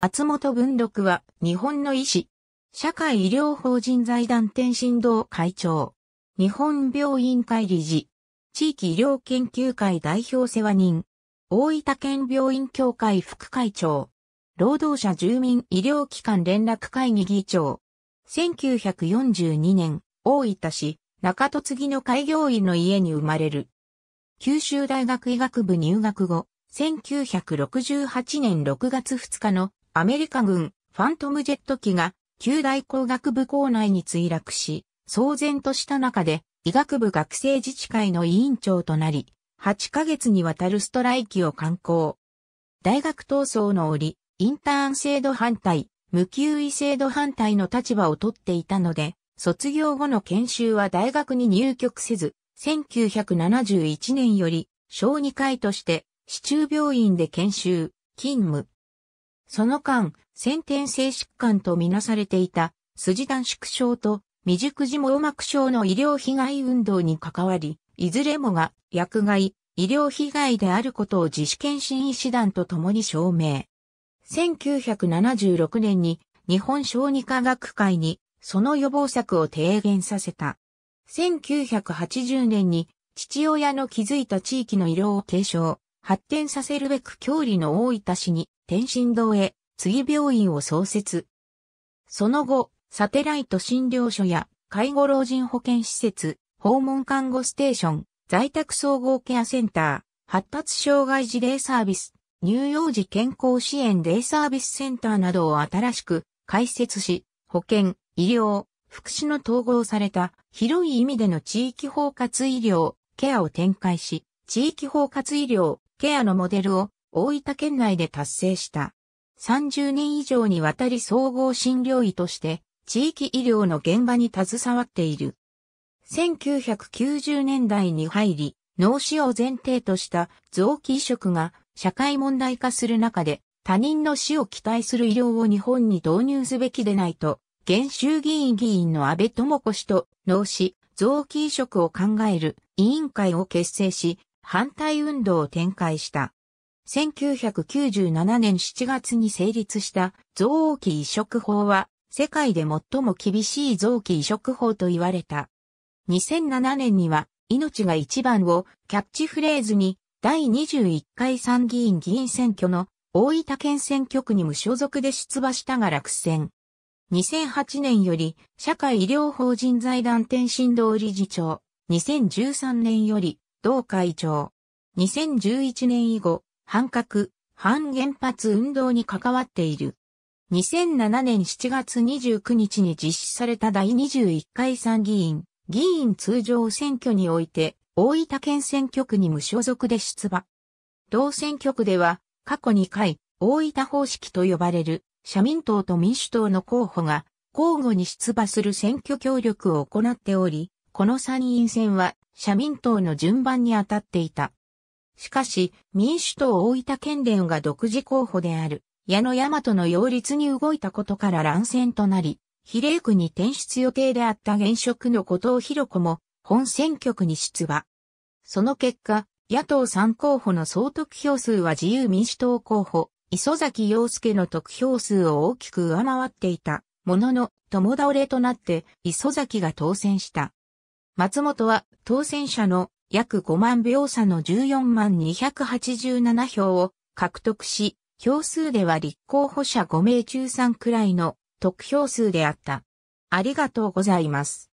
松本文禄は日本の医師、社会医療法人財団天津堂会長、日本病院会理事、地域医療研究会代表世話人、大分県病院協会副会長、労働者住民医療機関連絡会議議長、1942年、大分市、中戸次の開業医の家に生まれる。九州大学医学部入学後、1968年6月2日のアメリカ軍ファントムジェット機が旧大工学部校内に墜落し、騒然とした中で医学部学生自治会の委員長となり、8ヶ月にわたるストライキを敢行。大学闘争の折、インターン制度反対、無給医制度反対の立場を取っていたので、卒業後の研修は大学に入局せず、1971年より小児科医として、市中病院で研修、勤務。その間、先天性疾患とみなされていた、筋断縮症と未熟児網膜症の医療被害運動に関わり、いずれもが薬害、医療被害であることを自主検診医師団と共に証明。1976年に日本小児科学会にその予防策を提言させた。1980年に父親の築いた地域の医療を継承。発展させるべく郷里の大分市に天津堂へ次病院を創設。その後、サテライト診療所や介護老人保健施設、訪問看護ステーション、在宅総合ケアセンター、発達障害児デイサービス、乳幼児健康支援デイサービスセンターなどを新しく開設し、保健、医療、福祉の統合された広い意味での地域包括医療、ケアを展開し、地域包括医療、ケアのモデルを大分県内で達成した。30年以上にわたり総合診療医として地域医療の現場に携わっている。1990年代に入り、脳死を前提とした臓器移植が社会問題化する中で他人の死を期待する医療を日本に導入すべきでないと、現衆議院議員の安倍智子氏と脳死、臓器移植を考える委員会を結成し、反対運動を展開した。1997年7月に成立した臓器移植法は世界で最も厳しい臓器移植法と言われた。2007年には命が一番をキャッチフレーズに第21回参議院議員選挙の大分県選挙区に無所属で出馬したが落選。2008年より社会医療法人財団天心堂理事長。2013年より同会長。2011年以後、反核、反原発運動に関わっている。2007年7月29日に実施された第21回参議院、議員通常選挙において、大分県選挙区に無所属で出馬。同選挙区では、過去2回、大分方式と呼ばれる、社民党と民主党の候補が、交互に出馬する選挙協力を行っており、この参院選は社民党の順番に当たっていた。しかし、民主党大分県連が独自候補である、矢野大和の擁立に動いたことから乱戦となり、比例区に転出予定であった現職の後藤博子も、本選挙区に出馬。その結果、野党3候補の総得票数は自由民主党候補、磯崎洋介の得票数を大きく上回っていた、ものの、共倒れとなって、磯崎が当選した。松本は当選者の約5万票差の14万287票を獲得し、票数では立候補者5名中3くらいの得票数であった。ありがとうございます。